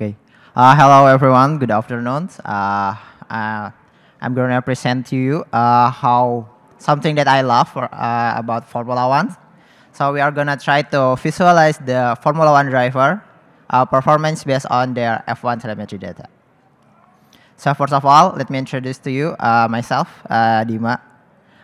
Okay. Uh, hello, everyone. Good afternoon. Uh, uh, I'm going to present to you uh, how something that I love for, uh, about Formula One. So we are going to try to visualize the Formula One driver uh, performance based on their F1 telemetry data. So first of all, let me introduce to you myself, Dima.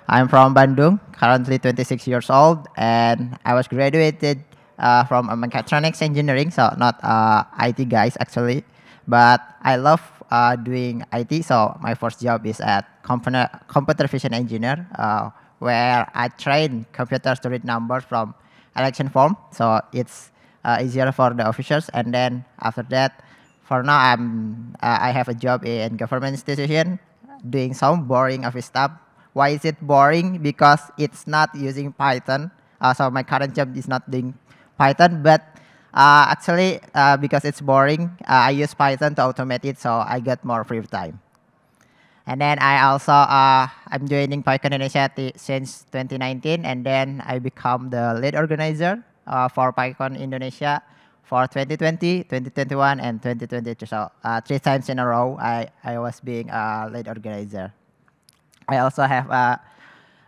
I'm from Bandung, currently 26 years old, and I was graduated uh, from mechatronics engineering, so not uh, IT guys actually. But I love uh, doing IT, so my first job is at computer, computer vision engineer, uh, where I train computers to read numbers from election form, so it's uh, easier for the officials. And then after that, for now I'm uh, I have a job in government institution, doing some boring office stuff. Why is it boring? Because it's not using Python. Uh, so my current job is not doing Python, but uh, actually, uh, because it's boring, uh, I use Python to automate it, so I get more free time. And then I also, uh, I'm joining Python Indonesia since 2019, and then I become the lead organizer uh, for Python Indonesia for 2020, 2021, and 2022. So uh, three times in a row, I, I was being a lead organizer. I also have, uh,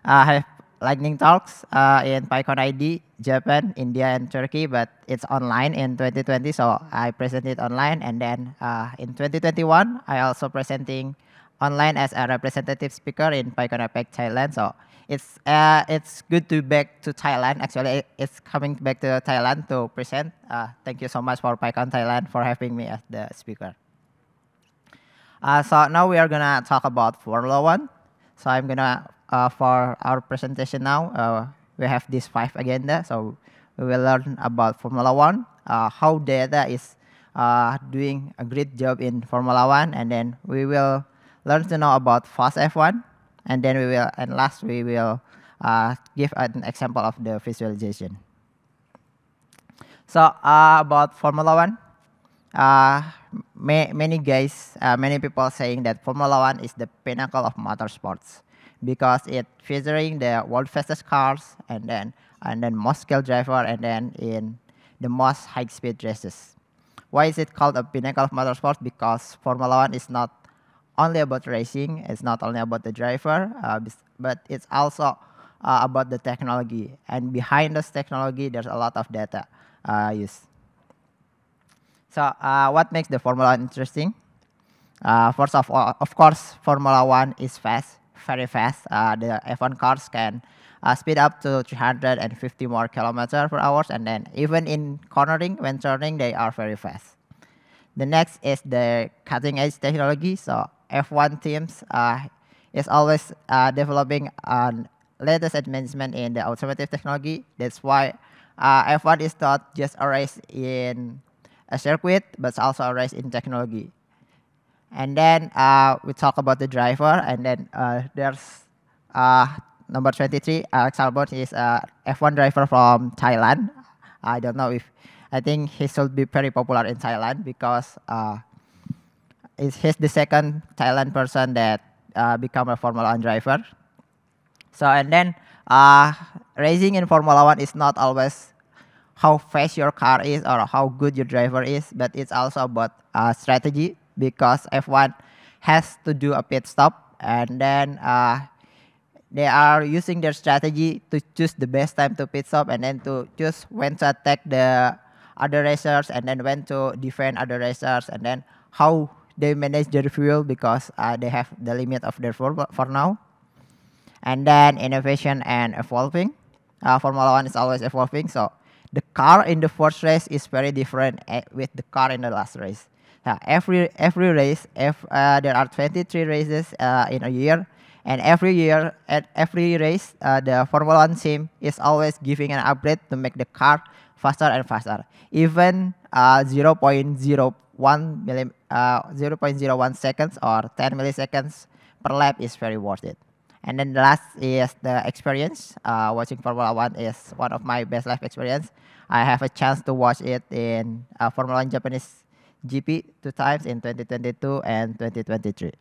I have Lightning Talks uh, in PyCon ID, Japan, India, and Turkey, but it's online in 2020, so I presented online. And then uh, in 2021, I also presenting online as a representative speaker in PyCon APEC Thailand. So it's uh, it's good to back to Thailand. Actually, it's coming back to Thailand to present. Uh, thank you so much for PyCon Thailand for having me as the speaker. Uh, so now we are gonna talk about Formula One. So I'm gonna, uh, for our presentation now, uh, we have these five agenda. So we will learn about Formula One, uh, how data is uh, doing a great job in Formula One, and then we will learn to know about fast F1, and then we will, and last we will uh, give an example of the visualization. So uh, about Formula One, uh, many guys, uh, many people saying that Formula One is the pinnacle of motorsports because it featuring the world fastest cars and then and then most skilled driver and then in the most high speed races. Why is it called a pinnacle of motorsports? Because Formula One is not only about racing, it's not only about the driver, uh, but it's also uh, about the technology. And behind this technology, there's a lot of data uh, used. So uh, what makes the Formula interesting? Uh, first of all, of course, Formula One is fast, very fast. Uh, the F1 cars can uh, speed up to 350 more kilometers per hour, and then even in cornering, when turning, they are very fast. The next is the cutting edge technology. So F1 teams uh, is always uh, developing um, latest advancement in the automotive technology. That's why F1 is not just a race in a circuit, but also a rise in technology. And then uh, we talk about the driver, and then uh, there's uh, number 23, Alex Albon is a F1 driver from Thailand. I don't know if, I think he should be very popular in Thailand because uh, he's the second Thailand person that uh, become a Formula 1 driver. So, and then uh, racing in Formula 1 is not always how fast your car is or how good your driver is, but it's also about uh, strategy because F1 has to do a pit stop and then uh, they are using their strategy to choose the best time to pit stop and then to choose when to attack the other racers and then when to defend other racers and then how they manage their fuel because uh, they have the limit of their fuel for now. And then innovation and evolving. Uh, Formula One is always evolving, so the car in the first race is very different eh, with the car in the last race. Uh, every every race, if, uh, there are 23 races uh, in a year, and every year at every race, uh, the Formula One team is always giving an upgrade to make the car faster and faster. Even uh, 0.01 millim, uh, 0.01 seconds or 10 milliseconds per lap is very worth it. And then the last is the experience. Uh, watching Formula One is one of my best life experience. I have a chance to watch it in uh, Formula One Japanese GP two times in 2022 and 2023.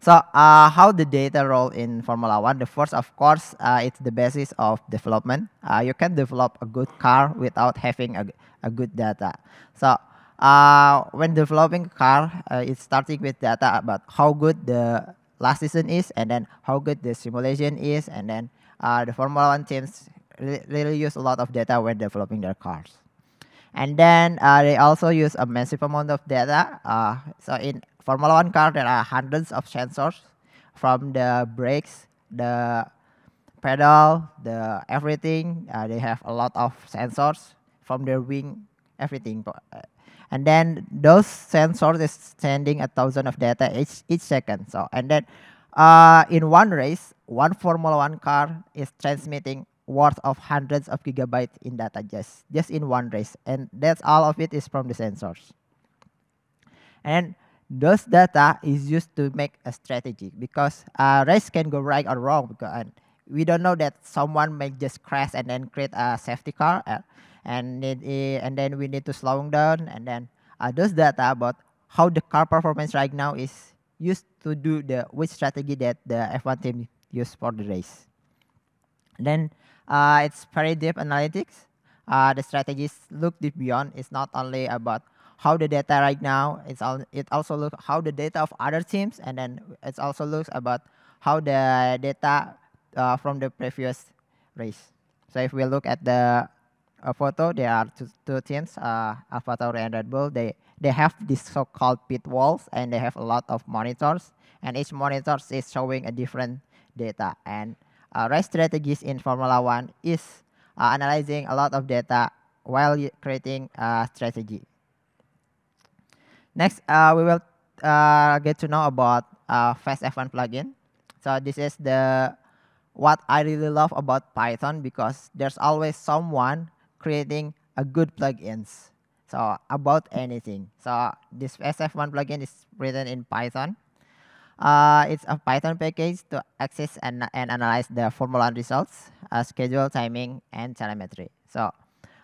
So uh, how the data role in Formula One? The first, of course, uh, it's the basis of development. Uh, you can develop a good car without having a, a good data. So uh, when developing a car, uh, it's starting with data about how good the last season is, and then how good the simulation is, and then uh, the Formula One teams really use a lot of data when developing their cars. And then uh, they also use a massive amount of data. Uh, so in Formula One car, there are hundreds of sensors from the brakes, the pedal, the everything. Uh, they have a lot of sensors from their wing, everything. Uh, and then those sensors is sending a thousand of data each, each second. So and then uh, in one race, one Formula One car is transmitting worth of hundreds of gigabytes in data just just in one race, and that's all of it is from the sensors. And those data is used to make a strategy because a uh, race can go right or wrong. Because, we don't know that someone may just crash and then create a safety car. Uh, and need and then we need to slow down and then uh, those data about how the car performance right now is used to do the which strategy that the F1 team used for the race. Then uh, it's very deep analytics. Uh, the strategies look deep beyond. It's not only about how the data right now. It's all, it also looks how the data of other teams, and then it also looks about how the data uh, from the previous race. So if we look at the a photo, there are two, two teams, uh, Avatar and Red Bull. They they have these so-called pit walls, and they have a lot of monitors, and each monitor is showing a different data. And uh, race strategies in Formula One is uh, analyzing a lot of data while creating a strategy. Next, uh, we will uh, get to know about uh, Fast F1 plugin. So this is the what I really love about Python because there's always someone creating a good plugins. So about anything. So this SF1 plugin is written in Python. Uh, it's a Python package to access and, and analyze the formula results, uh, schedule, timing, and telemetry. So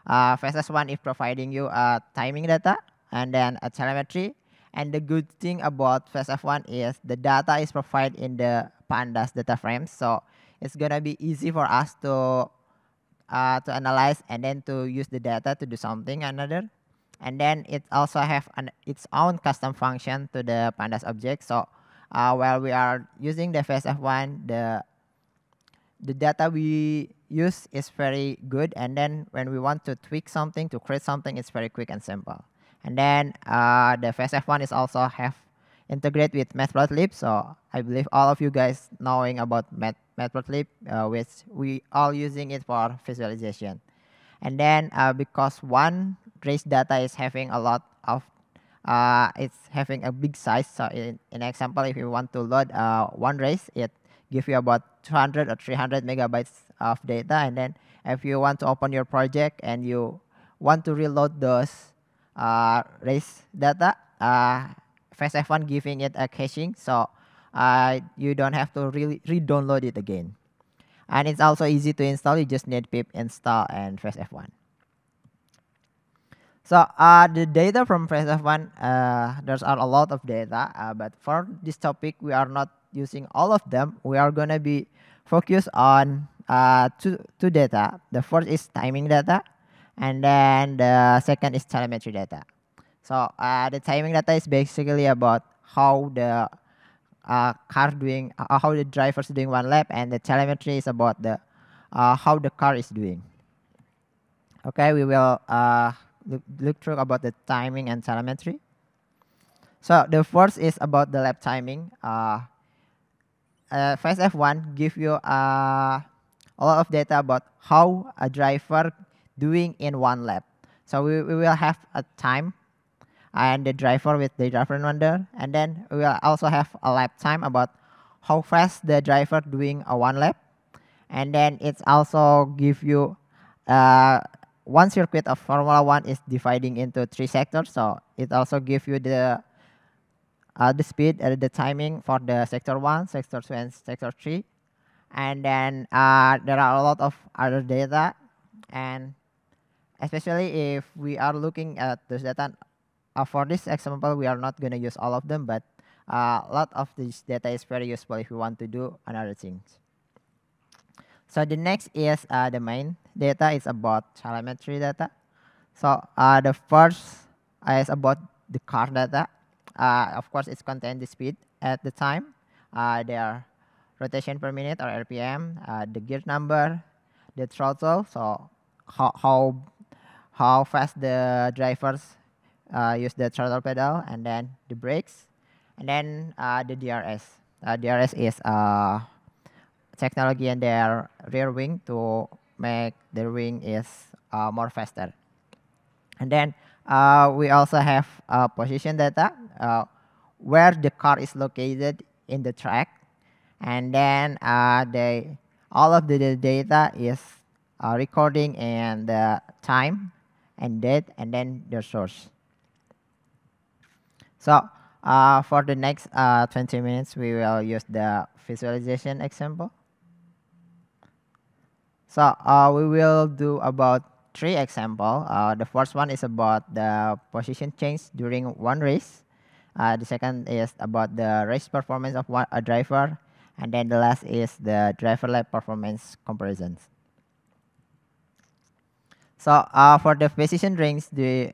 uh, sf one is providing you uh, timing data and then a telemetry. And the good thing about sf one is the data is provided in the pandas data frames. So it's going to be easy for us to uh, to analyze and then to use the data to do something another. And then it also have an, its own custom function to the pandas object. So uh, while we are using the FSF1, the the data we use is very good. And then when we want to tweak something, to create something, it's very quick and simple. And then uh, the FSF1 is also have integrate with matplotlib. So I believe all of you guys knowing about Mat matplotlib, uh, which we all using it for visualization. And then uh, because one trace data is having a lot of, uh, it's having a big size. So in, in example, if you want to load uh, one race, it give you about 200 or 300 megabytes of data. And then if you want to open your project and you want to reload those uh, race data, uh, FastF1 giving it a caching, so uh, you don't have to really re-download it again. And it's also easy to install. You just need pip install and FastF1. So uh, the data from FastF1, uh, there's are a lot of data, uh, but for this topic, we are not using all of them. We are gonna be focused on uh, two, two data. The first is timing data, and then the second is telemetry data. So uh, the timing data is basically about how the uh, car doing, uh, how the driver is doing one lap, and the telemetry is about the uh, how the car is doing. Okay, we will uh, look, look through about the timing and telemetry. So the first is about the lap timing. Uh, uh, Fast F1 give you uh, a lot of data about how a driver doing in one lap. So we, we will have a time and the driver with the driver wonder. And then we also have a lap time about how fast the driver doing a one lap. And then it's also give you uh, one circuit of Formula One is dividing into three sectors, so it also give you the uh, the speed and the timing for the sector one, sector two, and sector three. And then uh, there are a lot of other data, and especially if we are looking at the data uh, for this example, we are not going to use all of them, but a uh, lot of this data is very useful if you want to do another things. So the next is uh, the main data is about telemetry data. So uh, the first is about the car data. of course, it's contain the speed at the time, their rotation per minute or RPM, the gear number, the throttle, so how, how, how fast the drivers uh, use the throttle pedal, and then the brakes, and then uh, the DRS. Uh, DRS is uh, technology in their rear wing to make the wing is uh, more faster. And then uh, we also have uh, position data, uh, where the car is located in the track. And then uh, they, all of the data is uh, recording and the uh, time and date and then the source. So uh, for the next uh, 20 minutes, we will use the visualization example. So uh, we will do about three examples. Uh, the first one is about the position change during one race. Uh, the second is about the race performance of one, a driver. And then the last is the driver lab performance comparisons. So uh, for the position rings, the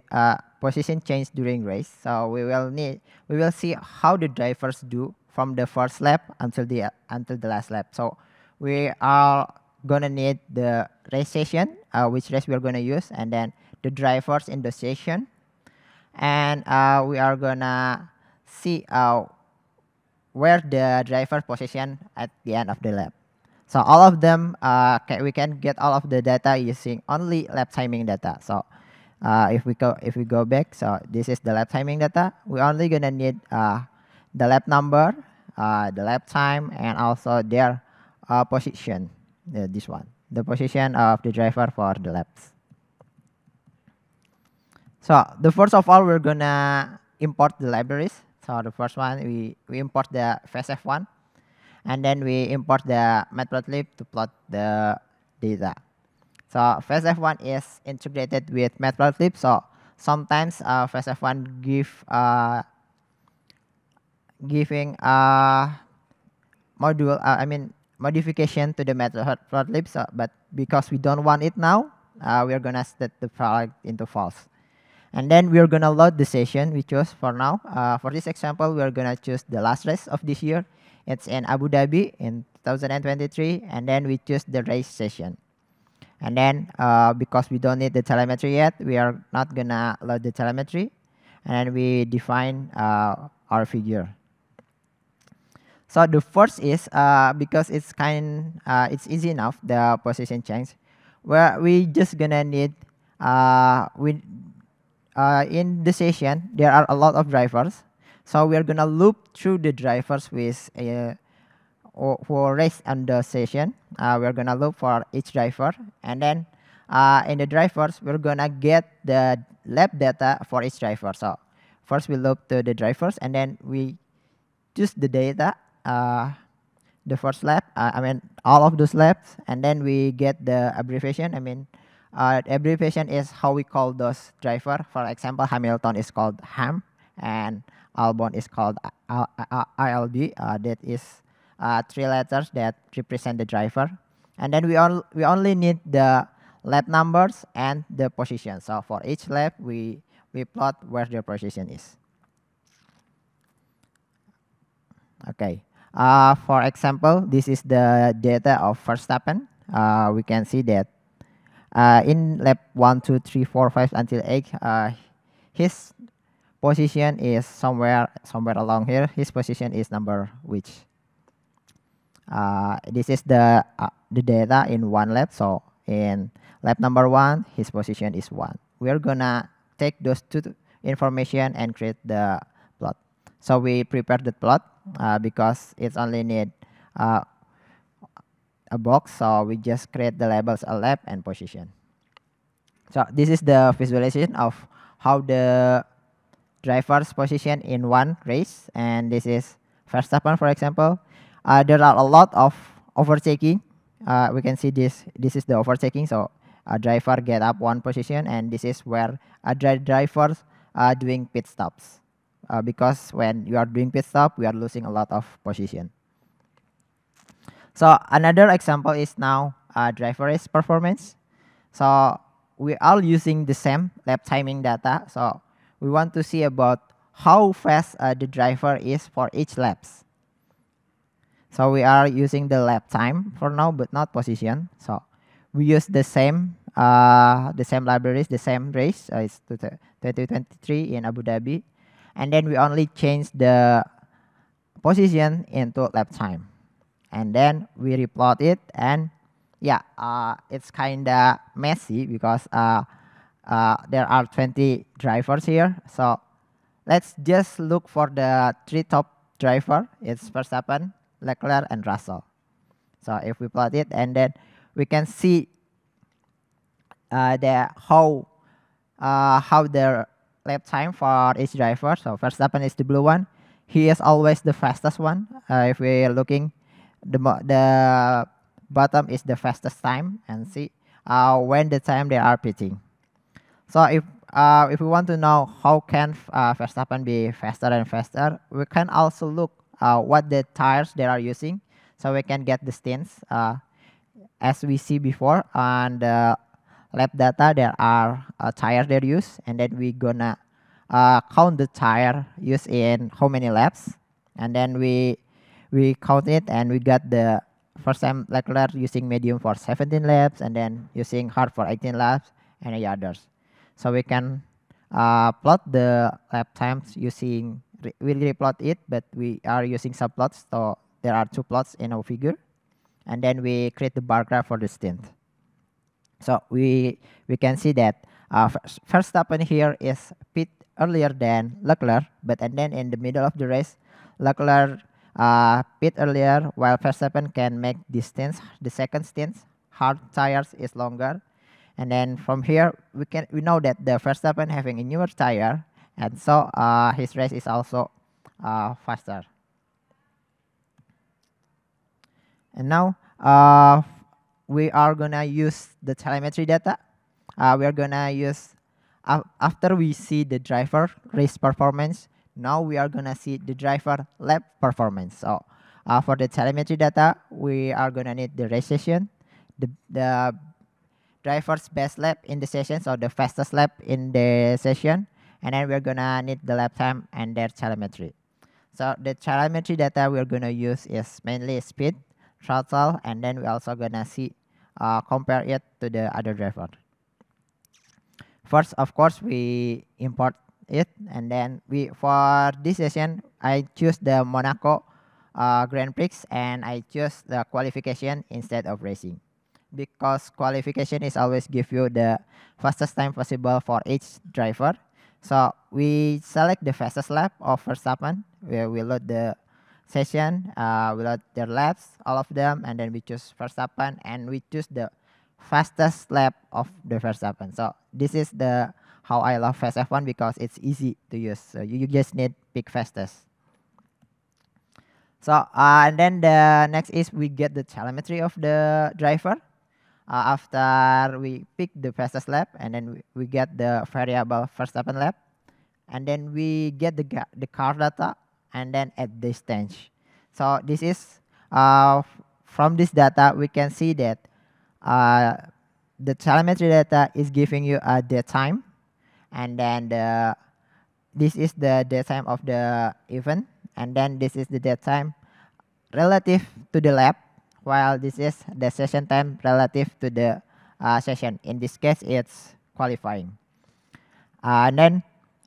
position change during race. So we will need we will see how the drivers do from the first lap until the until the last lap. So we are gonna need the race session, uh, which race we're gonna use, and then the drivers in the session, and uh, we are gonna see uh, where the driver position at the end of the lap. So all of them, uh, we can get all of the data using only lap timing data. So uh, if we go if we go back, so this is the lap timing data. We're only gonna need uh, the lap number, uh, the lap time, and also their uh, position. Uh, this one, the position of the driver for the laps. So the first of all, we're gonna import the libraries. So the first one, we we import the FastF1, and then we import the matplotlib to plot the data. So phase F1 is integrated with metal flip. So sometimes uh, F1 give uh, giving a uh, module. Uh, I mean modification to the metal flip. So, but because we don't want it now, uh, we are gonna set the product into false. And then we are gonna load the session we chose for now. Uh, for this example, we are gonna choose the last race of this year. It's in Abu Dhabi in 2023, and then we choose the race session. And then uh, because we don't need the telemetry yet, we are not gonna load the telemetry. And we define uh, our figure. So the first is uh, because it's kind, uh, it's easy enough the position change, where we just gonna need uh, we uh, in the session there are a lot of drivers, so we are gonna loop through the drivers with for race under session, uh, we're gonna look for each driver, and then uh, in the drivers, we're gonna get the lab data for each driver. So first we look to the drivers, and then we choose the data, uh, the first lab, uh, I mean all of those labs, and then we get the abbreviation. I mean, uh, abbreviation is how we call those driver. For example, Hamilton is called Ham, and Albon is called ILB. Uh, that is uh, three letters that represent the driver. And then we, on, we only need the lap numbers and the position. So for each lap, we, we plot where the position is. Okay. Uh, for example, this is the data of Verstappen. Uh, we can see that uh, in lap 1, 2, 3, 4, 5 until 8, uh, his position is somewhere somewhere along here. His position is number which? Uh, this is the, uh, the data in one lab. So in lab number one, his position is one. We're gonna take those two information and create the plot. So we prepare the plot uh, because it's only need uh, a box. So we just create the labels a lab and position. So this is the visualization of how the driver's position in one race. And this is Verstappen, for example. Uh, there are a lot of overtaking. Uh, we can see this. This is the overtaking. So a driver get up one position, and this is where a dri drivers are doing pit stops. Uh, because when you are doing pit stop, we are losing a lot of position. So another example is now uh, driver race performance. So we are using the same lap timing data. So we want to see about how fast uh, the driver is for each laps. So we are using the lap time for now, but not position. So we use the same uh, the same libraries, the same race. Uh, it's 2023 in Abu Dhabi, and then we only change the position into lap time, and then we replot it. And yeah, uh, it's kinda messy because uh, uh, there are 20 drivers here. So let's just look for the three top driver. It's Verstappen, Leclerc, and Russell. So if we plot it, and then we can see uh, the how uh, how the lap time for each driver. So first Verstappen is the blue one. He is always the fastest one. Uh, if we are looking, the the bottom is the fastest time, and see uh, when the time they are pitting. So if uh, if we want to know how can uh, Verstappen be faster and faster, we can also look uh, what the tires they are using so we can get the stints uh, as we see before on the uh, lab data there are uh, tires they use, and then we gonna uh, count the tire used in how many laps and then we we count it and we got the first time molecular using medium for 17 laps and then using hard for 18 laps and the others so we can uh, plot the lap times using will replot it, but we are using subplots. So there are two plots in our figure. And then we create the bar graph for the stint. So we, we can see that uh, first stop in here is pit earlier than Leclerc, but and then in the middle of the race, Leclerc uh, pit earlier, while Verstappen can make distance, the second stint, hard tires is longer. And then from here, we can we know that the Verstappen having a newer tire, and so uh, his race is also uh, faster. And now uh, we are gonna use the telemetry data. Uh, we are gonna use after we see the driver race performance. Now we are gonna see the driver lap performance. So uh, for the telemetry data, we are gonna need the race session, the, the driver's best lap in the session, so the fastest lap in the session, and then we're gonna need the lap time and their telemetry. So the telemetry data we're gonna use is mainly speed, throttle, and then we're also gonna see, uh, compare it to the other driver. First, of course, we import it, and then we for this session, I choose the Monaco uh, Grand Prix, and I choose the qualification instead of racing, because qualification is always give you the fastest time possible for each driver, so we select the fastest lap of Verstappen, where we load the session, uh, we load their laps, all of them, and then we choose Verstappen, and we choose the fastest lap of the Verstappen. So this is the how I love Fast F1 because it's easy to use. So you, you just need pick fastest. So uh, and then the next is we get the telemetry of the driver. Uh, after we pick the fastest lap and then we, we get the variable first and lap and then we get the, the car data and then at this stage. So this is, uh, from this data, we can see that uh, the telemetry data is giving you a dead time and then the, this is the dead time of the event and then this is the dead time relative to the lap while this is the session time relative to the uh, session. In this case, it's qualifying. Uh, and then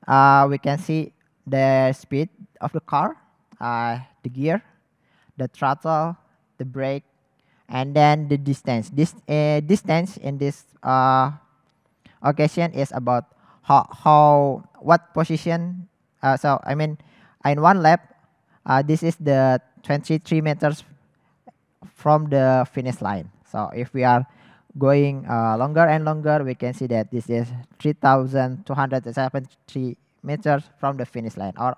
uh, we can see the speed of the car, uh, the gear, the throttle, the brake, and then the distance. This uh, distance in this uh, occasion is about how, how what position. so I mean, in one lap, this is the 23 meters from the finish line so if we are going uh, longer and longer we can see that this is 3273 meters from the finish line or,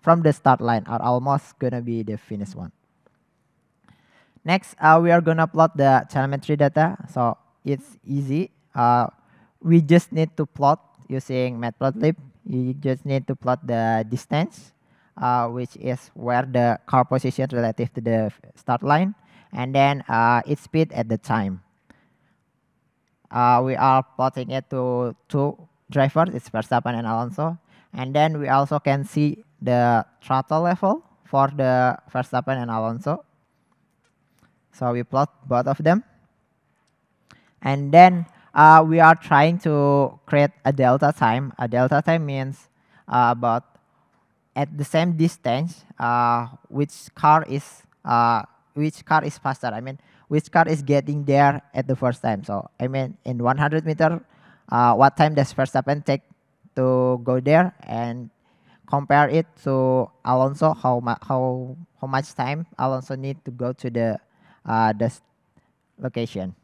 from the start line are almost gonna be the finish one next uh, we are gonna plot the telemetry data so it's easy uh, we just need to plot using matplotlib you just need to plot the distance uh, which is where the car position relative to the start line and then uh, its speed at the time. Uh, we are plotting it to two drivers, it's Verstappen and Alonso. And then we also can see the throttle level for the Verstappen and Alonso. So we plot both of them. And then uh, we are trying to create a delta time. A delta time means uh, about at the same distance, uh, which car is uh, which car is faster. I mean, which car is getting there at the first time. So I mean, in 100 meter, uh, what time does Verstappen take to go there, and compare it to Alonso how mu- how how much time Alonso need to go to the uh, the location.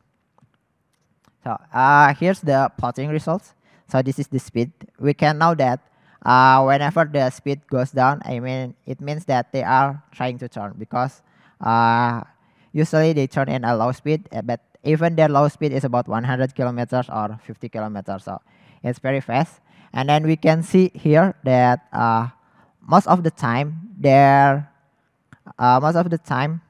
So uh, here's the plotting results. So this is the speed. We can know that uh, whenever the speed goes down, I mean, it means that they are trying to turn because uh, usually they turn in a low speed, eh, but even their low speed is about 100 kilometers or 50 kilometers. So it's very fast. And then we can see here that uh, most of the time their uh, most of the time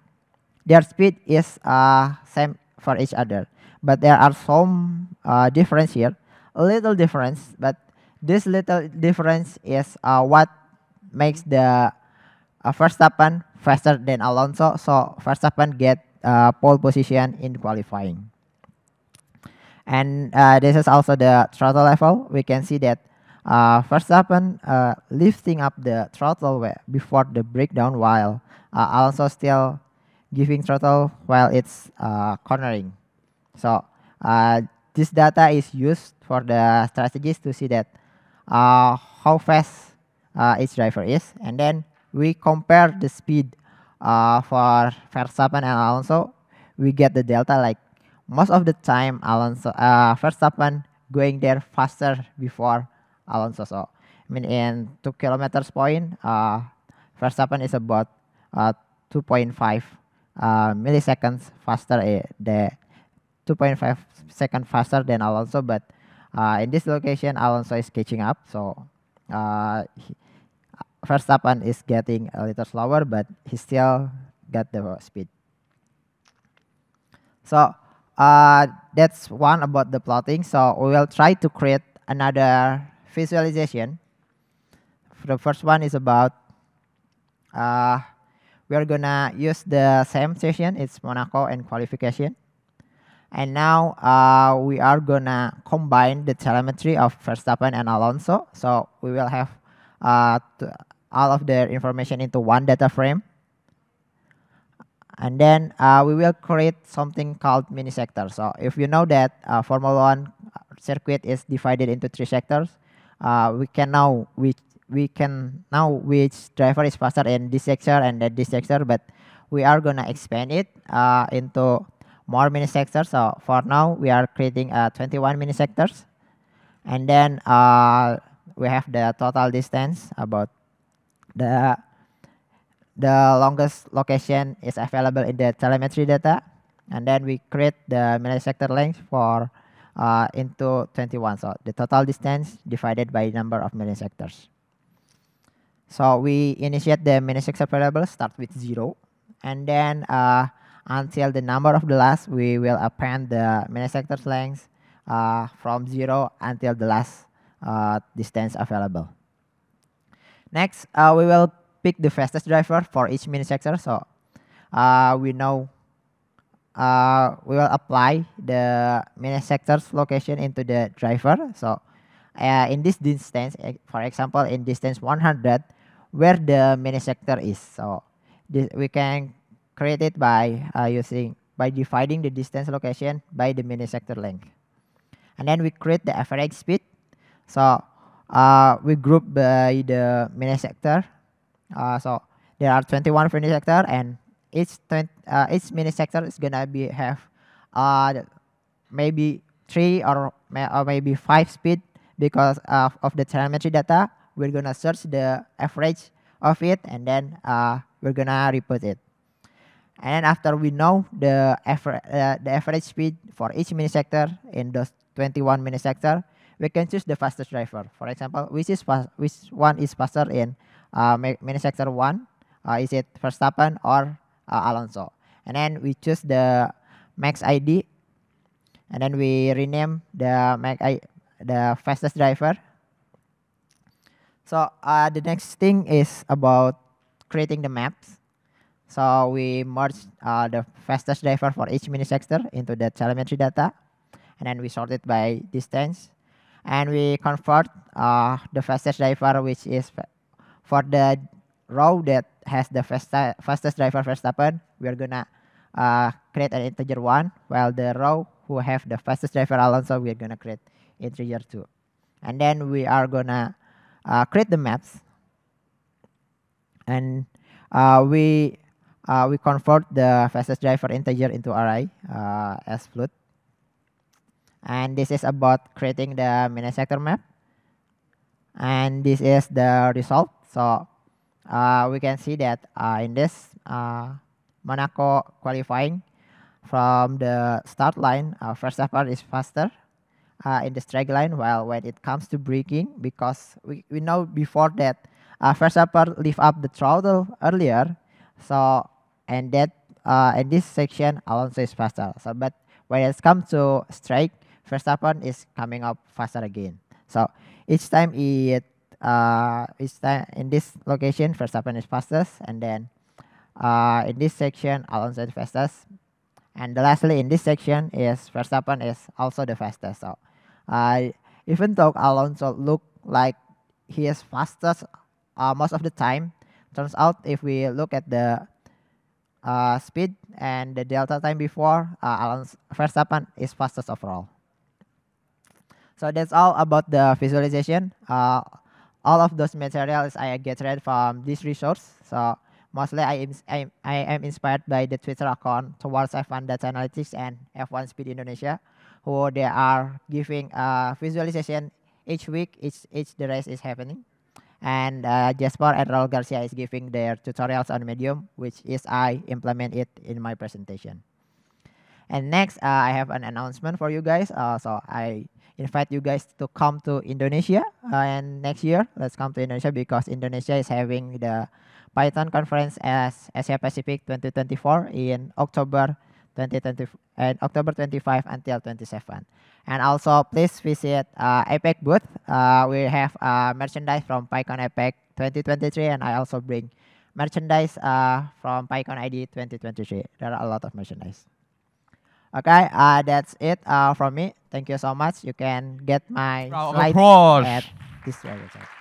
their speed is uh, same for each other. But there are some uh, difference here, a little difference. But this little difference is uh, what makes the uh, happen faster than Alonso, so Verstappen get uh, pole position in qualifying. And uh, this is also the throttle level. We can see that uh, Verstappen uh, lifting up the throttle before the breakdown while uh, Alonso still giving throttle while it's uh, cornering. So uh, this data is used for the strategies to see that uh, how fast uh, each driver is and then we compare the speed uh, for Verstappen and Alonso, we get the delta like most of the time Alonso uh, Verstappen going there faster before Alonso. So I mean in two kilometers point, uh, Verstappen is about uh, 2.5 uh, milliseconds faster, uh, the 2.5 second faster than Alonso. But uh, in this location, Alonso is catching up. So uh, he, Verstappen is getting a little slower, but he still got the speed. So uh, that's one about the plotting. So we will try to create another visualization. The first one is about uh, we are gonna use the same session. It's Monaco and qualification. And now uh, we are gonna combine the telemetry of Verstappen and Alonso. So we will have uh, all of their information into one data frame. And then uh, we will create something called mini sector. So if you know that uh, Formula One circuit is divided into three sectors, uh, we can now which we can now which driver is faster in this sector and that this sector, but we are gonna expand it uh, into more mini sectors. So for now, we are creating uh, 21 mini sectors, and then uh, we have the total distance about the the longest location is available in the telemetry data and then we create the millisector length for uh, into 21 so the total distance divided by number of millisectors so we initiate the millisector variable start with zero and then uh, until the number of the last we will append the millisector length uh, from zero until the last uh, distance available Next, uh, we will pick the fastest driver for each mini sector. So uh, we know uh, we will apply the mini sector's location into the driver. So uh, in this distance, eh, for example, in distance 100, where the mini sector is. So this, we can create it by uh, using by dividing the distance location by the mini sector length. And then we create the average speed. So uh, we group by the mini sector. Uh, so there are 21 mini sector, and each 20, uh, each mini sector is gonna be have uh, maybe three or, or maybe five speed because of, of the telemetry data. We're gonna search the average of it, and then uh, we're gonna report it. And after we know the, uh, the average speed for each mini sector in those 21 mini sector, we can choose the fastest driver. For example, which is fast, which one is faster in uh, manufacturer one? Uh, is it Verstappen or uh, Alonso? And then we choose the max ID, and then we rename the max I, the fastest driver. So uh, the next thing is about creating the maps. So we merge uh, the fastest driver for each mini sector into the telemetry data, and then we sort it by distance, and we convert uh, the fastest driver which is for the row that has the fasta fastest driver Verstappen, we are gonna uh, create an integer one, while the row who have the fastest driver Alonso, we are gonna create integer two. And then we are gonna uh, create the maps, and uh, we uh, we convert the fastest driver integer into array uh, as float, and this is about creating the mini sector map and this is the result so uh, we can see that uh, in this uh, Monaco qualifying from the start line uh, first effort is faster uh, in the straight line while when it comes to braking because we, we know before that uh, first effort lift up the throttle earlier so and that uh, in this section Alonso is faster so but when it comes to straight Verstappen is coming up faster again. So each time it uh, each time in this location Verstappen is fastest, and then uh, in this section Alonso is fastest, and lastly in this section is Verstappen is also the fastest. So uh, even though Alonso look like he is fastest uh, most of the time, turns out if we look at the uh, speed and the delta time before, uh, Alonso Verstappen is fastest overall. So that's all about the visualization. Uh, all of those materials I get read from this resource. So mostly I, am I am inspired by the Twitter account towards F1 Data Analytics and F1 Speed Indonesia, who they are giving a uh, visualization each week, each, each the race is happening. And uh, Jasper and Raul Garcia is giving their tutorials on Medium, which is I implement it in my presentation. And next, uh, I have an announcement for you guys. Uh, so I invite you guys to come to Indonesia. Uh, and next year, let's come to Indonesia because Indonesia is having the Python conference as Asia Pacific 2024 in October 2020 and October 25 until 27. And also, please visit uh, APEC booth. Uh, we have uh, merchandise from PyCon APEC 2023, and I also bring merchandise uh, from PyCon ID 2023. There are a lot of merchandise. Okay, uh, that's it uh, from me. Thank you so much. You can get my slide at this website.